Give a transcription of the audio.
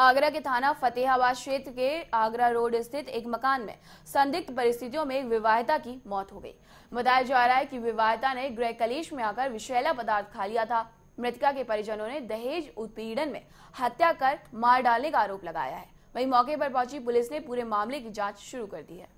आगरा के थाना फतेहाबाद क्षेत्र के आगरा रोड स्थित एक मकान में संदिग्ध परिस्थितियों में एक विवाहिता की मौत हो गई बताया जा रहा है कि विवाहिता ने गृह कलेश में आकर विषैला पदार्थ खा लिया था मृतका के परिजनों ने दहेज उत्पीड़न में हत्या कर मार डालने का आरोप लगाया है वही मौके पर पहुंची पुलिस ने पूरे मामले की जाँच शुरू कर दी है